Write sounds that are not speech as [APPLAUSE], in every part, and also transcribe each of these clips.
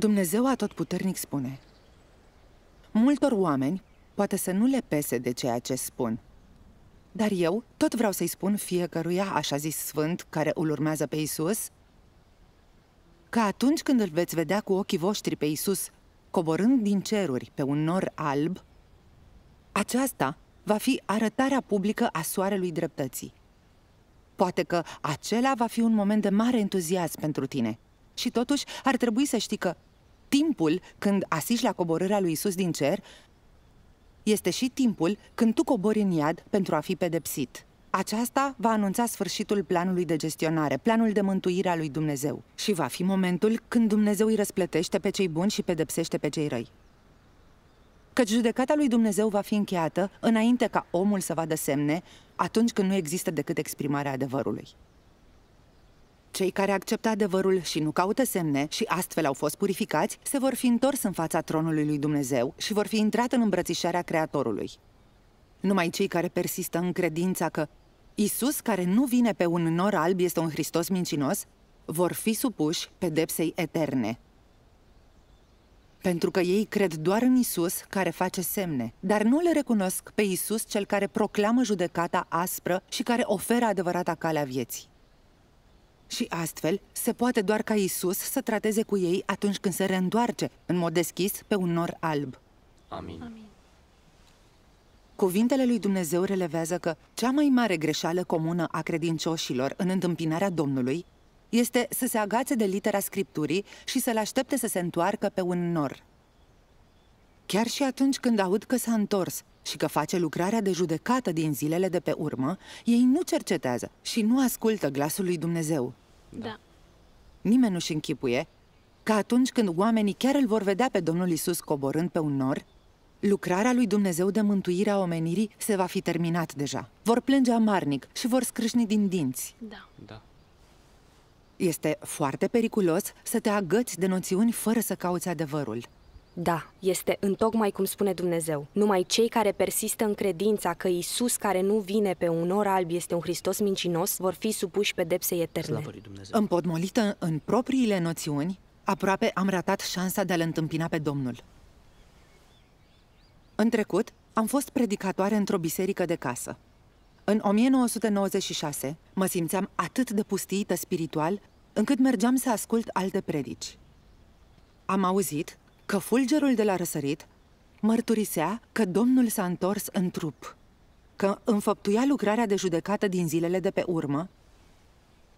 Dumnezeu Atotputernic spune Multor oameni poate să nu le pese de ceea ce spun, dar eu tot vreau să-i spun fiecăruia, așa zis sfânt, care îl urmează pe Isus, că atunci când îl veți vedea cu ochii voștri pe Isus, coborând din ceruri pe un nor alb, aceasta va fi arătarea publică a soarelui dreptății. Poate că acela va fi un moment de mare entuziasm pentru tine. Și totuși ar trebui să știi că timpul când asiști la coborârea lui Isus din cer este și timpul când tu cobori în iad pentru a fi pedepsit. Aceasta va anunța sfârșitul planului de gestionare, planul de mântuire a lui Dumnezeu. Și va fi momentul când Dumnezeu îi răsplătește pe cei buni și pedepsește pe cei răi. Căci judecata lui Dumnezeu va fi încheiată înainte ca omul să vadă semne, atunci când nu există decât exprimarea adevărului. Cei care acceptă adevărul și nu caută semne și astfel au fost purificați, se vor fi întors în fața tronului lui Dumnezeu și vor fi intrat în îmbrățișarea Creatorului. Numai cei care persistă în credința că Isus, care nu vine pe un nor alb, este un Hristos mincinos, vor fi supuși pedepsei eterne. Pentru că ei cred doar în Isus care face semne, dar nu le recunosc pe Isus cel care proclamă judecata aspră și care oferă adevărata calea vieții. Și astfel, se poate doar ca Isus să trateze cu ei atunci când se reîntoarce, în mod deschis, pe un nor alb. Amin. Amin. Cuvintele lui Dumnezeu relevează că cea mai mare greșeală comună a credincioșilor în întâmpinarea Domnului este să se agațe de litera Scripturii și să-L aștepte să se întoarcă pe un nor. Chiar și atunci când aud că s-a întors și că face lucrarea de judecată din zilele de pe urmă, ei nu cercetează și nu ascultă glasul lui Dumnezeu. Da. da. Nimeni nu-și închipuie că atunci când oamenii chiar îl vor vedea pe Domnul Isus coborând pe un nor, lucrarea lui Dumnezeu de mântuire a omenirii se va fi terminat deja. Vor plânge amarnic și vor scrâșni din dinți. Da. da. Este foarte periculos să te agăți de noțiuni fără să cauți adevărul. Da, este întocmai cum spune Dumnezeu. Numai cei care persistă în credința că Isus care nu vine pe un or alb este un Hristos mincinos vor fi supuși pedepsei eterne. Împodmolită în propriile noțiuni, aproape am ratat șansa de a-L întâmpina pe Domnul. În trecut, am fost predicatoare într-o biserică de casă. În 1996 mă simțeam atât de pustiită spiritual încât mergeam să ascult alte predici. Am auzit că fulgerul de la răsărit mărturisea că domnul s-a întors în trup, că înfăptuia lucrarea de judecată din zilele de pe urmă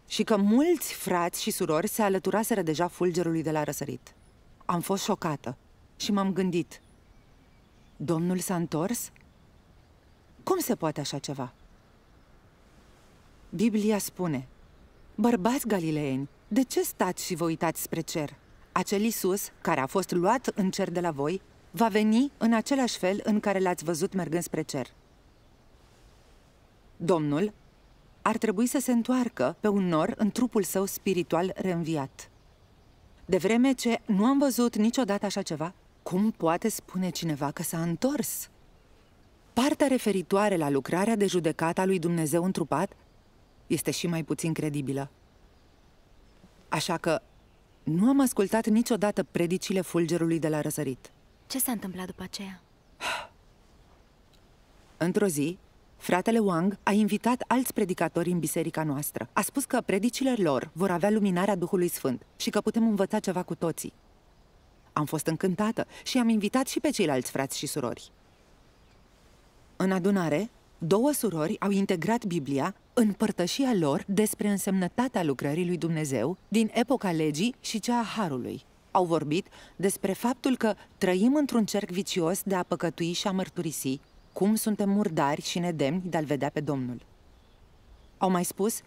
și că mulți frați și surori se alăturaseră deja fulgerului de la răsărit. Am fost șocată și m-am gândit. Domnul s-a întors? Cum se poate așa ceva? Biblia spune, bărbați galileeni, de ce stați și vă uitați spre cer? Acel Isus, care a fost luat în cer de la voi, va veni în același fel în care l-ați văzut mergând spre cer. Domnul ar trebui să se întoarcă pe un nor în trupul său spiritual reînviat. De vreme ce nu am văzut niciodată așa ceva, cum poate spune cineva că s-a întors? Partea referitoare la lucrarea de judecată a lui Dumnezeu întrupat este și mai puțin credibilă. Așa că nu am ascultat niciodată predicile fulgerului de la răsărit. Ce s-a întâmplat după aceea? [SIGHS] Într-o zi, fratele Wang a invitat alți predicatori în biserica noastră. A spus că predicile lor vor avea luminarea Duhului Sfânt și că putem învăța ceva cu toții. Am fost încântată și am invitat și pe ceilalți frați și surori. În adunare, două surori au integrat Biblia în părtășia lor despre însemnătatea lucrării lui Dumnezeu din epoca legii și cea a Harului. Au vorbit despre faptul că trăim într-un cerc vicios de a păcătui și a mărturisi, cum suntem murdari și nedemni de a-L vedea pe Domnul. Au mai spus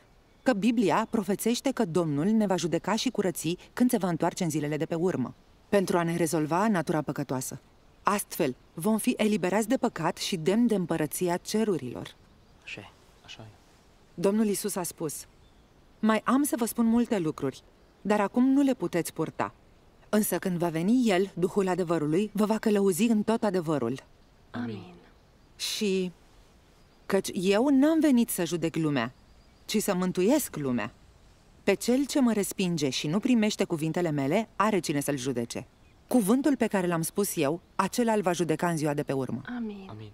că Biblia profețește că Domnul ne va judeca și curăți când se va întoarce în zilele de pe urmă, pentru a ne rezolva natura păcătoasă. Astfel, vom fi eliberați de păcat și demn de împărăția cerurilor. Așa e, așa e. Domnul Isus a spus, Mai am să vă spun multe lucruri, dar acum nu le puteți purta. Însă când va veni El, Duhul adevărului, vă va călăuzi în tot adevărul. Amin. Și căci eu n-am venit să judec lumea, ci să mântuiesc lumea. Pe cel ce mă respinge și nu primește cuvintele mele, are cine să-l judece. Cuvântul pe care l-am spus eu, acela îl va judeca în ziua de pe urmă. Amin. Amin.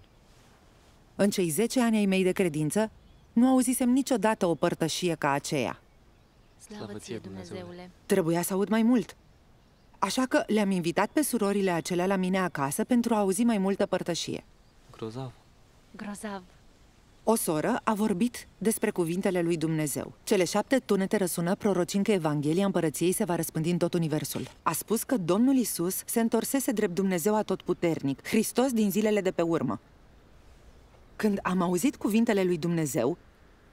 În cei 10 ani ai mei de credință, nu auzisem niciodată o părtășie ca aceea. Slavă ție, Dumnezeule! Trebuia să aud mai mult. Așa că le-am invitat pe surorile acelea la mine acasă pentru a auzi mai multă părtășie. Grozav. Grozav. O soră a vorbit despre cuvintele lui Dumnezeu. Cele șapte tunete răsună prorocind că Evanghelia Împărăției se va răspândi în tot universul. A spus că Domnul Isus se întorsese drept Dumnezeu atotputernic, Hristos din zilele de pe urmă. Când am auzit cuvintele lui Dumnezeu,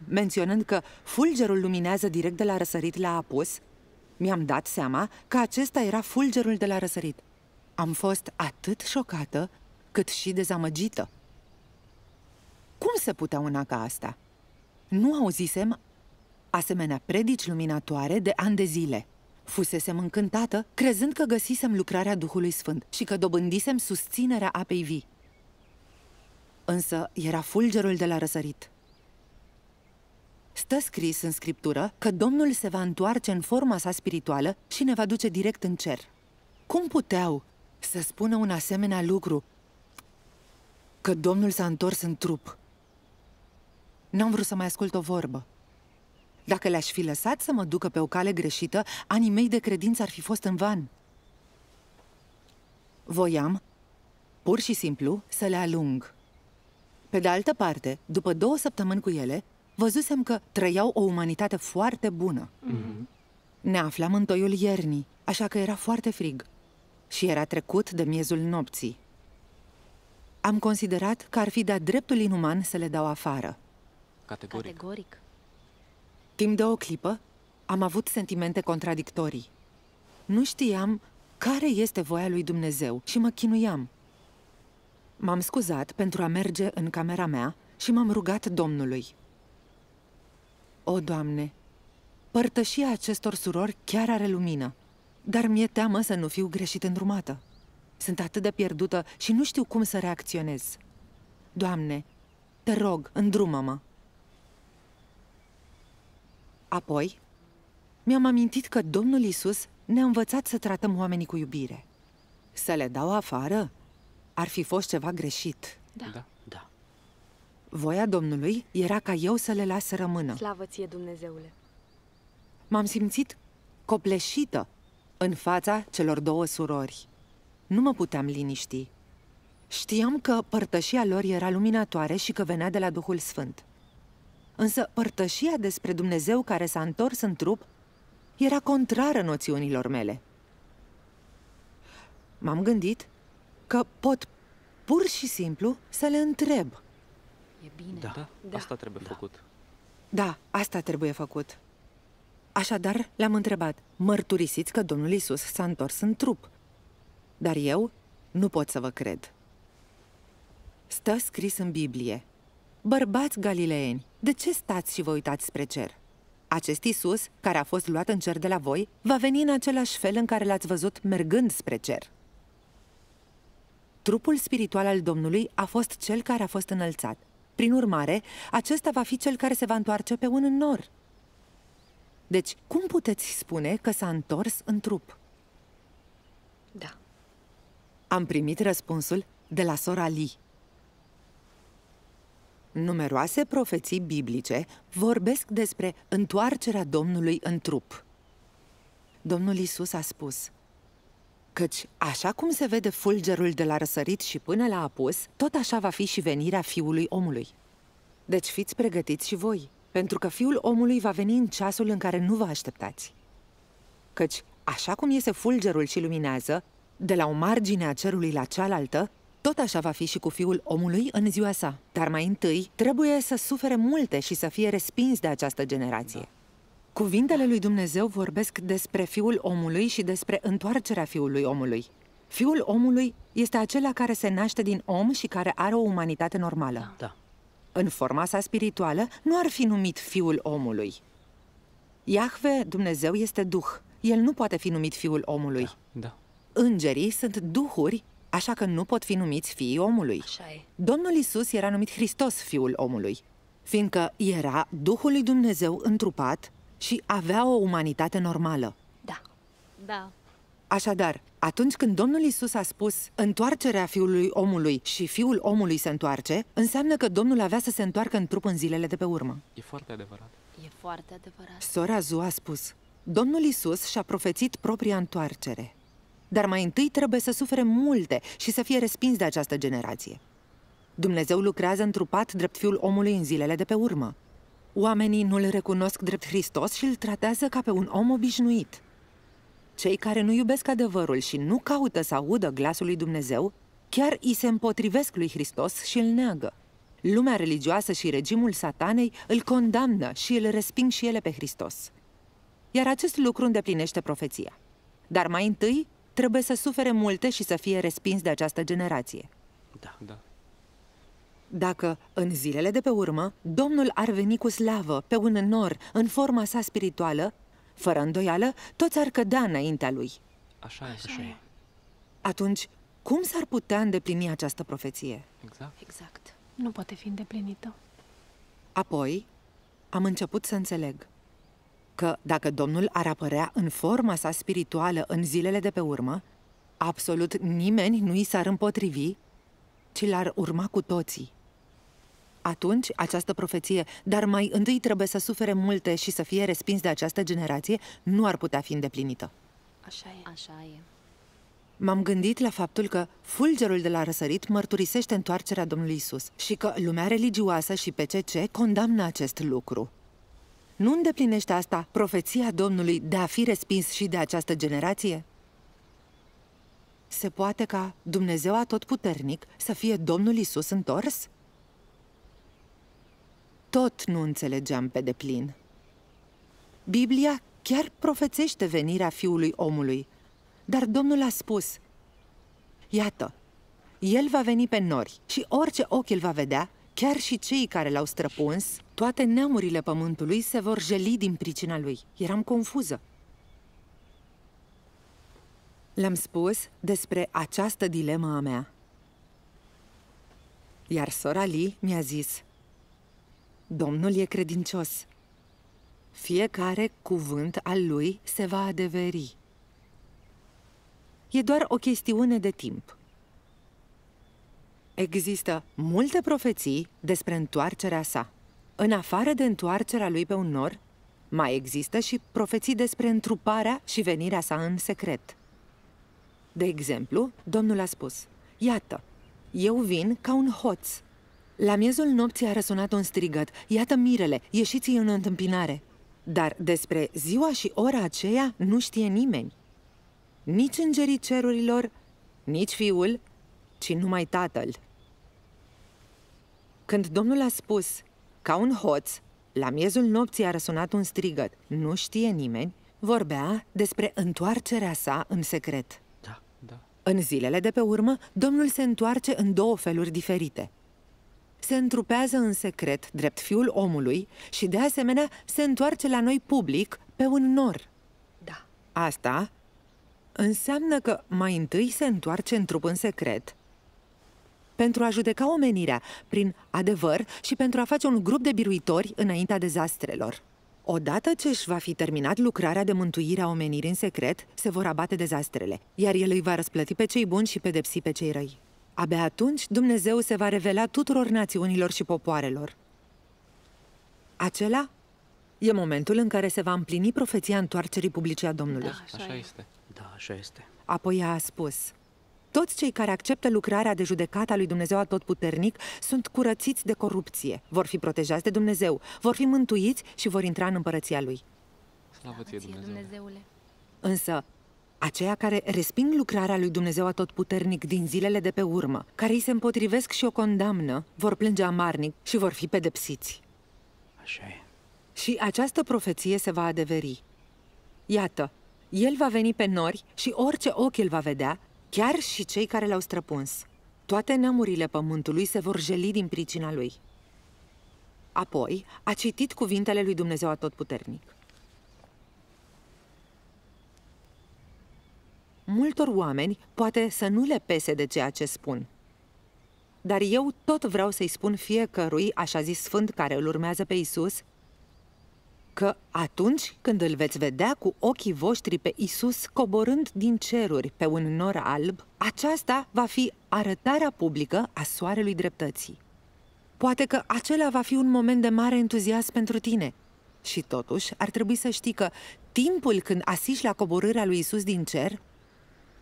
menționând că fulgerul luminează direct de la răsărit la apus, mi-am dat seama că acesta era fulgerul de la răsărit. Am fost atât șocată cât și dezamăgită. Cum se putea una ca asta? Nu auzisem asemenea predici luminatoare de ani de zile. Fusesem încântată, crezând că găsisem lucrarea Duhului Sfânt și că dobândisem susținerea apei vii însă era fulgerul de la răsărit. Stă scris în scriptură că Domnul se va întoarce în forma sa spirituală și ne va duce direct în cer. Cum puteau să spună un asemenea lucru? Că Domnul s-a întors în trup. N-am vrut să mai ascult o vorbă. Dacă le-aș fi lăsat să mă ducă pe o cale greșită, anii mei de credință ar fi fost în van. Voiam, pur și simplu, să le alung. Pe de altă parte, după două săptămâni cu ele, văzusem că trăiau o umanitate foarte bună. Mm-hmm. Ne aflam în toiul iernii, așa că era foarte frig. Și era trecut de miezul nopții. Am considerat că ar fi de dreptul inuman să le dau afară. Categoric. Categoric. Timp de o clipă, am avut sentimente contradictorii. Nu știam care este voia lui Dumnezeu și mă chinuiam. M-am scuzat pentru a merge în camera mea și m-am rugat Domnului. O, Doamne, părtășia acestor surori chiar are lumină, dar mi-e teamă să nu fiu greșit îndrumată. Sunt atât de pierdută și nu știu cum să reacționez. Doamne, te rog, îndrumă-mă! Apoi, mi-am amintit că Domnul Isus ne-a învățat să tratăm oamenii cu iubire. Să le dau afară? ar fi fost ceva greșit. Da. da. da. Voia Domnului era ca eu să le las să rămână. Slavă ție, Dumnezeule! M-am simțit copleșită în fața celor două surori. Nu mă puteam liniști. Știam că părtășia lor era luminatoare și că venea de la Duhul Sfânt. Însă părtășia despre Dumnezeu care s-a întors în trup era contrară noțiunilor mele. M-am gândit că pot pur și simplu să le întreb. E bine. Da, da. asta trebuie da. făcut. Da, asta trebuie făcut. Așadar, le-am întrebat, mărturisiți că Domnul Isus s-a întors în trup. Dar eu nu pot să vă cred. Stă scris în Biblie. Bărbați galileeni, de ce stați și vă uitați spre cer? Acest Isus, care a fost luat în cer de la voi, va veni în același fel în care l-ați văzut mergând spre cer. Trupul spiritual al Domnului a fost cel care a fost înălțat. Prin urmare, acesta va fi cel care se va întoarce pe un nor. Deci, cum puteți spune că s-a întors în trup? Da. Am primit răspunsul de la sora Lee. Numeroase profeții biblice vorbesc despre întoarcerea Domnului în trup. Domnul Isus a spus – căci, așa cum se vede fulgerul de la răsărit și până la apus, tot așa va fi și venirea fiului omului. Deci fiți pregătiți și voi, pentru că fiul omului va veni în ceasul în care nu vă așteptați. Căci, așa cum iese fulgerul și luminează, de la o margine a cerului la cealaltă, tot așa va fi și cu fiul omului în ziua sa. Dar mai întâi trebuie să sufere multe și să fie respins de această generație. Da. Cuvintele lui Dumnezeu vorbesc despre Fiul omului și despre întoarcerea Fiului omului. Fiul omului este acela care se naște din om și care are o umanitate normală. Da. da. În forma sa spirituală, nu ar fi numit Fiul omului. Iahve, Dumnezeu, este Duh. El nu poate fi numit Fiul omului. Da. da. Îngerii sunt duhuri, așa că nu pot fi numiți fiii omului. Așa e. Domnul Isus era numit Hristos, Fiul omului, fiindcă era Duhul lui Dumnezeu întrupat și avea o umanitate normală. Da. Da. Așadar, atunci când Domnul Isus a spus întoarcerea fiului omului și fiul omului se întoarce, înseamnă că Domnul avea să se întoarcă în trup în zilele de pe urmă. E foarte adevărat. E foarte adevărat. Sora Zu a spus, Domnul Isus și-a profețit propria întoarcere. Dar mai întâi trebuie să sufere multe și să fie respins de această generație. Dumnezeu lucrează întrupat drept fiul omului în zilele de pe urmă. Oamenii nu-l recunosc drept Hristos și îl tratează ca pe un om obișnuit. Cei care nu iubesc adevărul și nu caută să audă glasul lui Dumnezeu, chiar îi se împotrivesc lui Hristos și îl neagă. Lumea religioasă și regimul satanei îl condamnă și îl resping și ele pe Hristos. Iar acest lucru îndeplinește profeția. Dar mai întâi trebuie să sufere multe și să fie respins de această generație. Da. da. Dacă, în zilele de pe urmă, Domnul ar veni cu slavă, pe un nor, în forma sa spirituală, fără îndoială, toți ar cădea înaintea lui. Așa e, așa e. Atunci, cum s-ar putea îndeplini această profeție? Exact. Exact. Nu poate fi îndeplinită. Apoi, am început să înțeleg că dacă Domnul ar apărea în forma sa spirituală în zilele de pe urmă, absolut nimeni nu i s-ar împotrivi, ci l-ar urma cu toții atunci această profeție, dar mai întâi trebuie să sufere multe și să fie respins de această generație, nu ar putea fi îndeplinită. Așa e. Așa e. M-am gândit la faptul că fulgerul de la răsărit mărturisește întoarcerea Domnului Isus și că lumea religioasă și PCC condamnă acest lucru. Nu îndeplinește asta profeția Domnului de a fi respins și de această generație? Se poate ca Dumnezeu Atotputernic să fie Domnul Isus întors? tot nu înțelegeam pe deplin. Biblia chiar profețește venirea fiului omului, dar Domnul a spus, Iată, el va veni pe nori și orice ochi îl va vedea, chiar și cei care l-au străpuns, toate neamurile pământului se vor jeli din pricina lui. Eram confuză. Le-am spus despre această dilemă a mea. Iar sora Lee mi-a zis – Domnul e credincios. Fiecare cuvânt al lui se va adeveri. E doar o chestiune de timp. Există multe profeții despre întoarcerea sa. În afară de întoarcerea lui pe un nor, mai există și profeții despre întruparea și venirea sa în secret. De exemplu, Domnul a spus, Iată, eu vin ca un hoț la miezul nopții a răsunat un strigăt. Iată mirele, ieșiți în întâmpinare. Dar despre ziua și ora aceea nu știe nimeni. Nici îngerii cerurilor, nici fiul, ci numai tatăl. Când domnul a spus, ca un hoț, la miezul nopții a răsunat un strigăt, nu știe nimeni, vorbea despre întoarcerea sa în secret. Da, da. În zilele de pe urmă, domnul se întoarce în două feluri diferite – se întrupează în secret drept fiul omului și, de asemenea, se întoarce la noi public pe un nor. Da. Asta înseamnă că mai întâi se întoarce în trup în secret pentru a judeca omenirea prin adevăr și pentru a face un grup de biruitori înaintea dezastrelor. Odată ce își va fi terminat lucrarea de mântuire a omenirii în secret, se vor abate dezastrele, iar el îi va răsplăti pe cei buni și pedepsi pe cei răi. Abia atunci Dumnezeu se va revela tuturor națiunilor și popoarelor. Acela e momentul în care se va împlini profeția întoarcerii publice a Domnului. Da, așa, așa este. Da, așa este. Apoi a spus, toți cei care acceptă lucrarea de judecată a lui Dumnezeu Atotputernic sunt curățiți de corupție, vor fi protejați de Dumnezeu, vor fi mântuiți și vor intra în împărăția Lui. Slavă ție, Dumnezeule! Însă, aceia care resping lucrarea lui Dumnezeu atotputernic din zilele de pe urmă, care îi se împotrivesc și o condamnă, vor plânge amarnic și vor fi pedepsiți. Așa e. Și această profeție se va adeveri. Iată, el va veni pe nori și orice ochi îl va vedea, chiar și cei care l-au străpuns. Toate neamurile pământului se vor jeli din pricina lui. Apoi a citit cuvintele lui Dumnezeu atotputernic. multor oameni poate să nu le pese de ceea ce spun. Dar eu tot vreau să-i spun fiecărui, așa zis sfânt care îl urmează pe Isus, că atunci când îl veți vedea cu ochii voștri pe Isus coborând din ceruri pe un nor alb, aceasta va fi arătarea publică a soarelui dreptății. Poate că acela va fi un moment de mare entuziasm pentru tine. Și totuși, ar trebui să știi că timpul când asiști la coborârea lui Isus din cer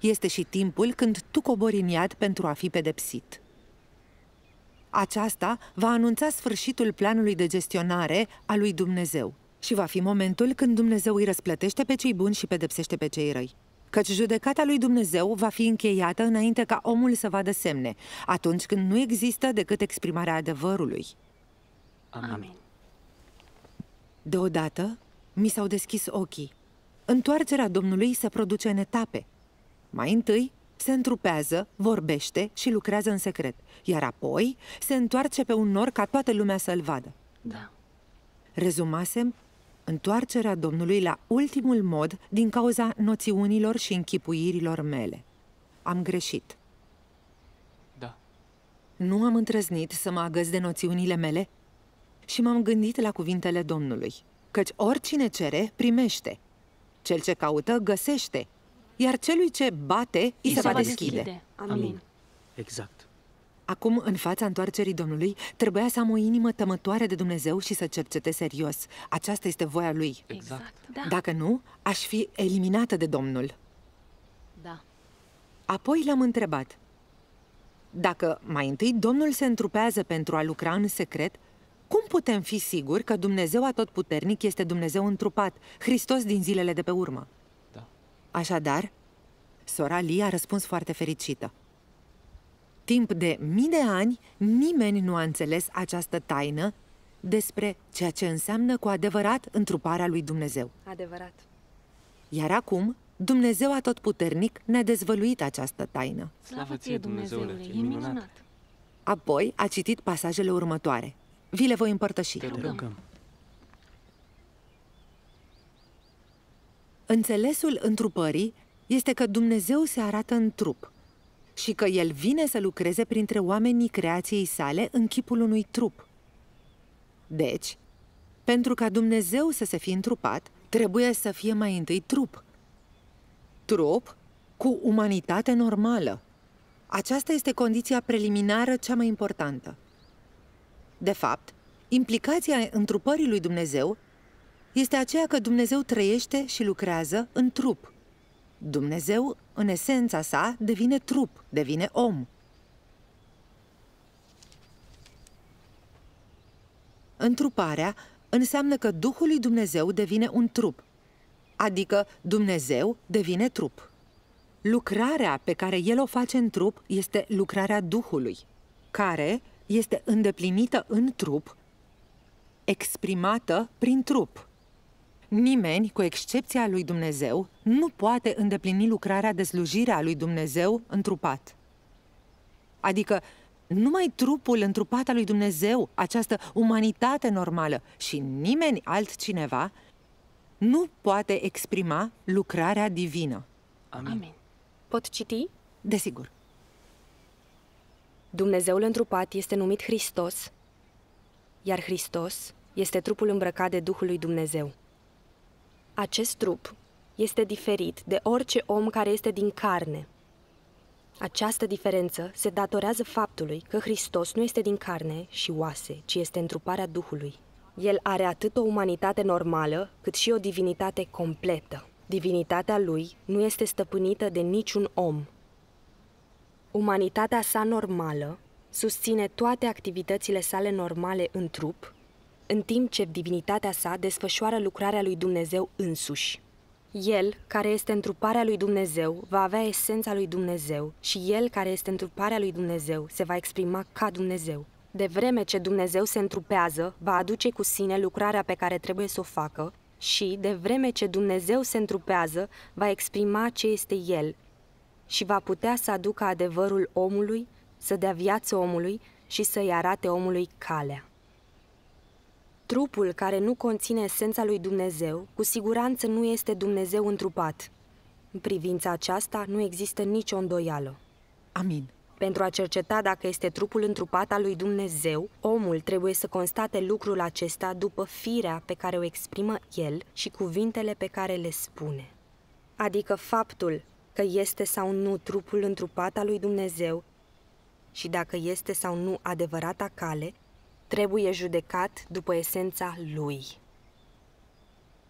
este și timpul când tu cobori în iad pentru a fi pedepsit. Aceasta va anunța sfârșitul planului de gestionare a lui Dumnezeu și va fi momentul când Dumnezeu îi răsplătește pe cei buni și pedepsește pe cei răi. Căci judecata lui Dumnezeu va fi încheiată înainte ca omul să vadă semne, atunci când nu există decât exprimarea adevărului. Amin. Deodată, mi s-au deschis ochii. Întoarcerea Domnului se produce în etape – mai întâi, se întrupează, vorbește și lucrează în secret, iar apoi se întoarce pe un nor ca toată lumea să-l vadă. Da. Rezumasem întoarcerea Domnului la ultimul mod din cauza noțiunilor și închipuirilor mele. Am greșit. Da. Nu am întrăznit să mă agăz de noțiunile mele și m-am gândit la cuvintele Domnului, căci oricine cere, primește. Cel ce caută, găsește iar celui ce bate, îi se, va deschide. deschide. Amin. Amin. Exact. Acum, în fața întoarcerii Domnului, trebuia să am o inimă tămătoare de Dumnezeu și să cercete serios. Aceasta este voia Lui. Exact. exact. Da. Dacă nu, aș fi eliminată de Domnul. Da. Apoi l-am întrebat. Dacă mai întâi Domnul se întrupează pentru a lucra în secret, cum putem fi siguri că Dumnezeu atotputernic este Dumnezeu întrupat, Hristos din zilele de pe urmă? Așadar, sora Lee a răspuns foarte fericită. Timp de mii de ani, nimeni nu a înțeles această taină despre ceea ce înseamnă cu adevărat întruparea lui Dumnezeu. Adevărat. Iar acum, Dumnezeu Atotputernic ne-a dezvăluit această taină. Slavă ție, Dumnezeule, e minunat! Apoi a citit pasajele următoare. Vi le voi împărtăși. Te rugăm. Te rugăm. Înțelesul întrupării este că Dumnezeu se arată în trup și că El vine să lucreze printre oamenii creației sale în chipul unui trup. Deci, pentru ca Dumnezeu să se fi întrupat, trebuie să fie mai întâi trup. Trup cu umanitate normală. Aceasta este condiția preliminară cea mai importantă. De fapt, implicația întrupării lui Dumnezeu este aceea că Dumnezeu trăiește și lucrează în trup. Dumnezeu, în esența sa, devine trup, devine om. Întruparea înseamnă că Duhul lui Dumnezeu devine un trup, adică Dumnezeu devine trup. Lucrarea pe care El o face în trup este lucrarea Duhului, care este îndeplinită în trup, exprimată prin trup. Nimeni, cu excepția lui Dumnezeu, nu poate îndeplini lucrarea de slujire a lui Dumnezeu întrupat. Adică, numai trupul întrupat al lui Dumnezeu, această umanitate normală și nimeni altcineva, nu poate exprima lucrarea divină. Amin. Amin. Pot citi? Desigur. Dumnezeul întrupat este numit Hristos, iar Hristos este trupul îmbrăcat de Duhul lui Dumnezeu. Acest trup este diferit de orice om care este din carne. Această diferență se datorează faptului că Hristos nu este din carne și oase, ci este întruparea Duhului. El are atât o umanitate normală, cât și o divinitate completă. Divinitatea lui nu este stăpânită de niciun om. Umanitatea sa normală susține toate activitățile sale normale în trup în timp ce divinitatea sa desfășoară lucrarea lui Dumnezeu însuși. El, care este întruparea lui Dumnezeu, va avea esența lui Dumnezeu și El, care este întruparea lui Dumnezeu, se va exprima ca Dumnezeu. De vreme ce Dumnezeu se întrupează, va aduce cu sine lucrarea pe care trebuie să o facă și, de vreme ce Dumnezeu se întrupează, va exprima ce este El și va putea să aducă adevărul omului, să dea viață omului și să-i arate omului calea. Trupul care nu conține esența lui Dumnezeu, cu siguranță nu este Dumnezeu întrupat. În privința aceasta nu există nicio îndoială. Amin. Pentru a cerceta dacă este trupul întrupat al lui Dumnezeu, omul trebuie să constate lucrul acesta după firea pe care o exprimă el și cuvintele pe care le spune. Adică faptul că este sau nu trupul întrupat al lui Dumnezeu și dacă este sau nu adevărata cale trebuie judecat după esența lui.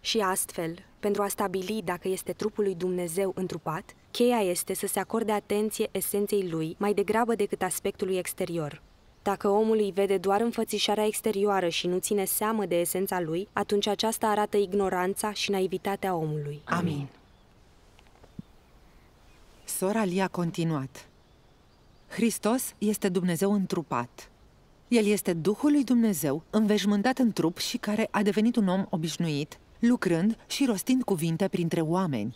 Și astfel, pentru a stabili dacă este trupul lui Dumnezeu întrupat, cheia este să se acorde atenție esenței lui mai degrabă decât aspectului exterior. Dacă omul îi vede doar înfățișarea exterioară și nu ține seamă de esența lui, atunci aceasta arată ignoranța și naivitatea omului. Amin. Sora Lia a continuat. Hristos este Dumnezeu întrupat. El este Duhul lui Dumnezeu, înveșmântat în trup și care a devenit un om obișnuit, lucrând și rostind cuvinte printre oameni.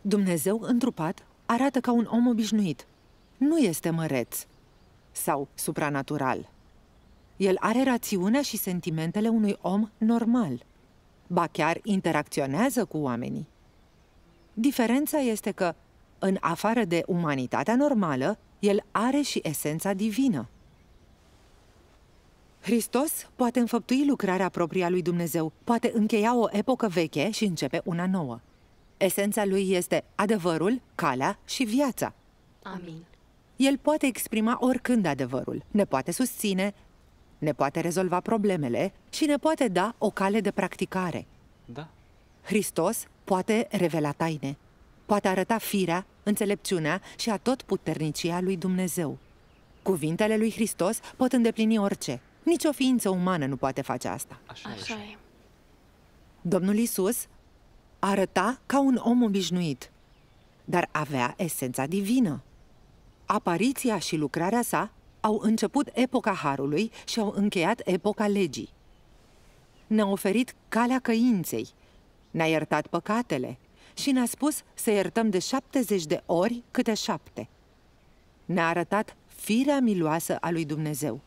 Dumnezeu întrupat arată ca un om obișnuit. Nu este măreț sau supranatural. El are rațiunea și sentimentele unui om normal. Ba chiar interacționează cu oamenii. Diferența este că, în afară de umanitatea normală, el are și esența divină. Hristos poate înfăptui lucrarea propria lui Dumnezeu, poate încheia o epocă veche și începe una nouă. Esența lui este adevărul, calea și viața. Amin. El poate exprima oricând adevărul, ne poate susține, ne poate rezolva problemele și ne poate da o cale de practicare. Da. Hristos poate revela taine, poate arăta firea, înțelepciunea și a tot puternicia lui Dumnezeu. Cuvintele lui Hristos pot îndeplini orice, nici o ființă umană nu poate face asta. Așa, așa e. Domnul Isus arăta ca un om obișnuit, dar avea esența divină. Apariția și lucrarea sa au început epoca Harului și au încheiat epoca legii. Ne-a oferit calea căinței, ne-a iertat păcatele și ne-a spus să iertăm de 70 de ori câte șapte. Ne-a arătat firea miloasă a lui Dumnezeu.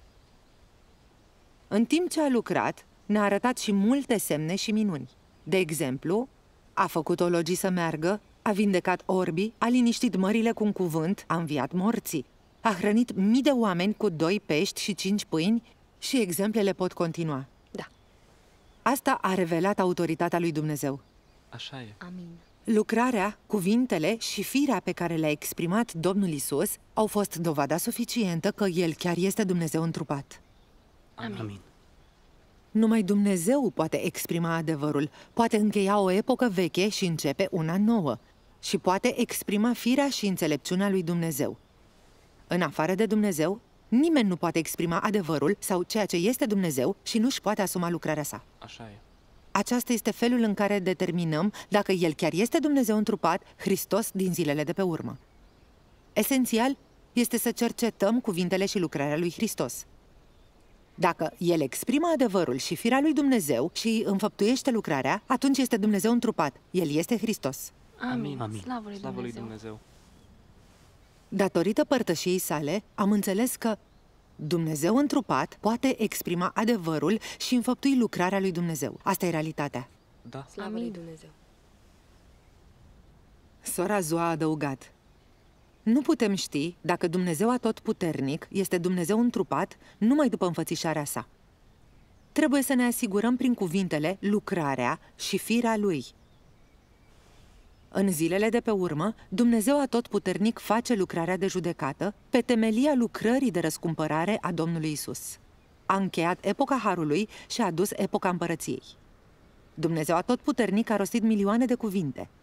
În timp ce a lucrat, ne-a arătat și multe semne și minuni. De exemplu, a făcut o logii să meargă, a vindecat orbii, a liniștit mările cu un cuvânt, a înviat morții, a hrănit mii de oameni cu doi pești și cinci pâini și exemplele pot continua. Da. Asta a revelat autoritatea lui Dumnezeu. Așa e. Amin. Lucrarea, cuvintele și firea pe care le-a exprimat Domnul Isus au fost dovada suficientă că El chiar este Dumnezeu întrupat. Amin. Amin. Numai Dumnezeu poate exprima adevărul, poate încheia o epocă veche și începe una nouă și poate exprima firea și înțelepciunea lui Dumnezeu. În afară de Dumnezeu, nimeni nu poate exprima adevărul sau ceea ce este Dumnezeu și nu-și poate asuma lucrarea sa. Așa e. Aceasta este felul în care determinăm dacă El chiar este Dumnezeu întrupat, Hristos din zilele de pe urmă. Esențial este să cercetăm cuvintele și lucrarea lui Hristos. Dacă el exprimă adevărul și firea lui Dumnezeu și înfăptuiește lucrarea, atunci este Dumnezeu întrupat. El este Hristos. Amin. Amin. Slavă lui Dumnezeu. Dumnezeu. Datorită părtășiei sale, am înțeles că Dumnezeu întrupat poate exprima adevărul și înfăptui lucrarea lui Dumnezeu. Asta e realitatea. Da. Slavă lui Dumnezeu. Sora Zoa a adăugat. Nu putem ști dacă Dumnezeu Atotputernic este Dumnezeu întrupat numai după înfățișarea sa. Trebuie să ne asigurăm prin cuvintele lucrarea și firea lui. În zilele de pe urmă, Dumnezeu Atotputernic face lucrarea de judecată pe temelia lucrării de răscumpărare a Domnului Isus. A încheiat epoca Harului și a adus epoca împărăției. Dumnezeu Atotputernic a rostit milioane de cuvinte –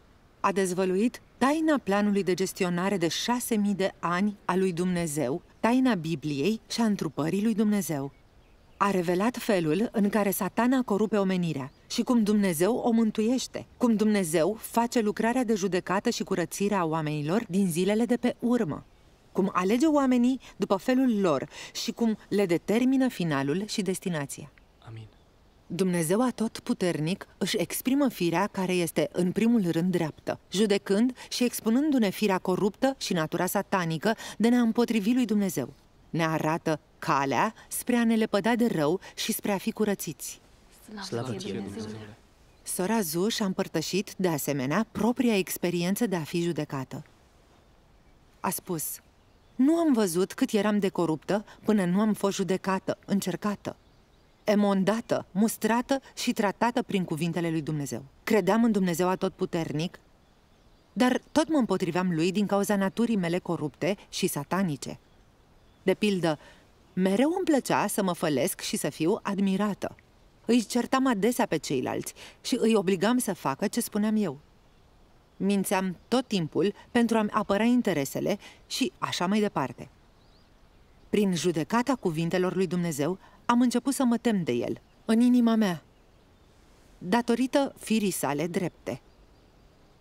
a dezvăluit taina planului de gestionare de 6000 de ani a lui Dumnezeu, taina Bibliei și a întrupării lui Dumnezeu. A revelat felul în care satana corupe omenirea și cum Dumnezeu o mântuiește, cum Dumnezeu face lucrarea de judecată și curățire a oamenilor din zilele de pe urmă, cum alege oamenii după felul lor și cum le determină finalul și destinația. Amin. Dumnezeu Atotputernic își exprimă firea care este în primul rând dreaptă, judecând și expunându-ne firea coruptă și natura satanică de ne-a împotrivi lui Dumnezeu. Ne arată calea spre a ne lepăda de rău și spre a fi curățiți. Slavă Slavă Dumnezeu! Sora Zu și-a împărtășit, de asemenea, propria experiență de a fi judecată. A spus, nu am văzut cât eram de coruptă până nu am fost judecată, încercată emondată, mustrată și tratată prin cuvintele lui Dumnezeu. Credeam în Dumnezeu atotputernic, dar tot mă împotriveam lui din cauza naturii mele corupte și satanice. De pildă, mereu îmi plăcea să mă fălesc și să fiu admirată. Îi certam adesea pe ceilalți și îi obligam să facă ce spuneam eu. Mințeam tot timpul pentru a-mi apăra interesele și așa mai departe. Prin judecata cuvintelor lui Dumnezeu, am început să mă tem de el, în inima mea, datorită firii sale drepte.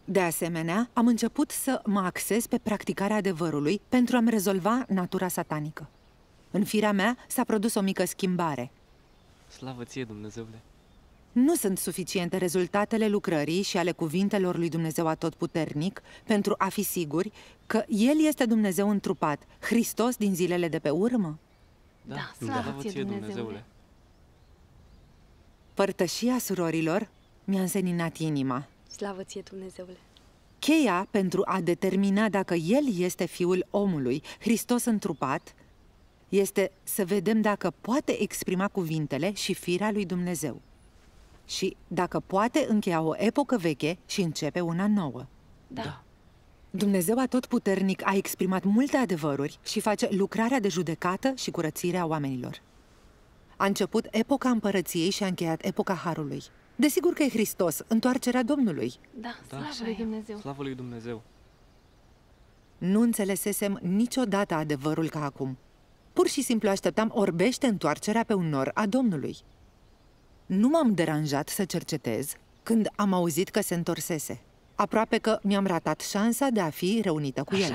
De asemenea, am început să mă axez pe practicarea adevărului pentru a-mi rezolva natura satanică. În firea mea s-a produs o mică schimbare. Slavă ție, Dumnezeule! Nu sunt suficiente rezultatele lucrării și ale cuvintelor lui Dumnezeu Atotputernic pentru a fi siguri că El este Dumnezeu întrupat, Hristos din zilele de pe urmă? Da, da slavă ție, ție Dumnezeule. Dumnezeule. Părtășia surorilor mi-a înseninat inima. Slavă ție, Dumnezeule! Cheia pentru a determina dacă El este Fiul omului, Hristos întrupat, este să vedem dacă poate exprima cuvintele și firea lui Dumnezeu și dacă poate încheia o epocă veche și începe una nouă. Da. da. Dumnezeu Atotputernic a exprimat multe adevăruri și face lucrarea de judecată și curățirea oamenilor. A început epoca împărăției și a încheiat epoca Harului. Desigur că e Hristos, întoarcerea Domnului. Da, da. slavă lui Dumnezeu. Slavă lui Dumnezeu. Nu înțelesesem niciodată adevărul ca acum. Pur și simplu așteptam orbește întoarcerea pe un nor a Domnului. Nu m-am deranjat să cercetez când am auzit că se întorsese. Aproape că mi-am ratat șansa de a fi reunită cu el.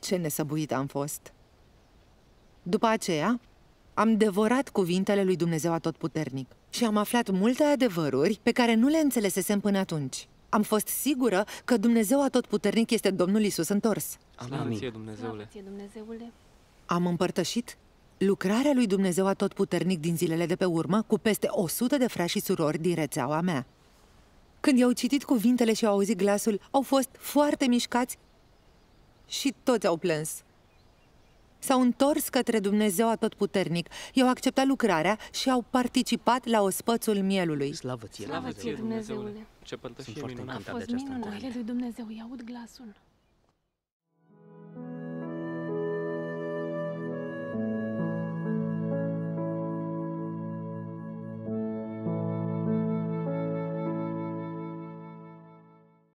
Ce nesăbuit am fost! După aceea, am devorat cuvintele lui Dumnezeu Atotputernic și am aflat multe adevăruri pe care nu le înțelesesem până atunci. Am fost sigură că Dumnezeu Atotputernic este Domnul Isus întors. Amin. Dumnezeule. Dumnezeule. Am împărtășit lucrarea lui Dumnezeu Atotputernic din zilele de pe urmă cu peste 100 de frați și surori din rețeaua mea. Când i-au citit cuvintele și au auzit glasul, au fost foarte mișcați și toți au plâns. S-au întors către Dumnezeu atotputernic, i-au acceptat lucrarea și au participat la ospățul mielului. Slavă ție, Slavă ție Dumnezeule! Ce pântășie minunată de această lui Dumnezeu, i aud glasul.